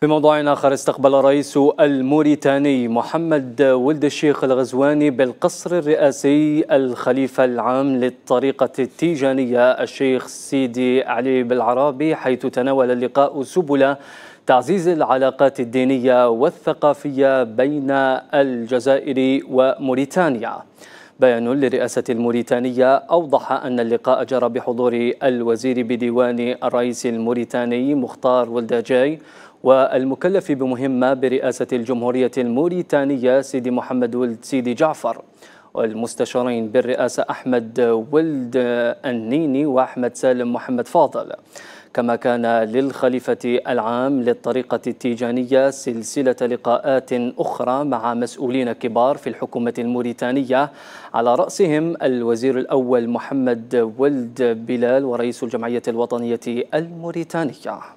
في موضوع آخر استقبل الرئيس الموريتاني محمد ولد الشيخ الغزواني بالقصر الرئاسي الخليفة العام للطريقة التيجانية الشيخ سيدي علي بالعرابي حيث تناول اللقاء سبل تعزيز العلاقات الدينية والثقافية بين الجزائر وموريتانيا بيان للرئاسة الموريتانية أوضح أن اللقاء جرى بحضور الوزير بديوان الرئيس الموريتاني مختار ولداجاي والمكلف بمهمة برئاسة الجمهورية الموريتانية سيدي محمد ولد سيدي جعفر والمستشارين بالرئاسة أحمد ولد النيني وأحمد سالم محمد فاضل كما كان للخليفة العام للطريقة التيجانية سلسلة لقاءات أخرى مع مسؤولين كبار في الحكومة الموريتانية على رأسهم الوزير الأول محمد ولد بلال ورئيس الجمعية الوطنية الموريتانية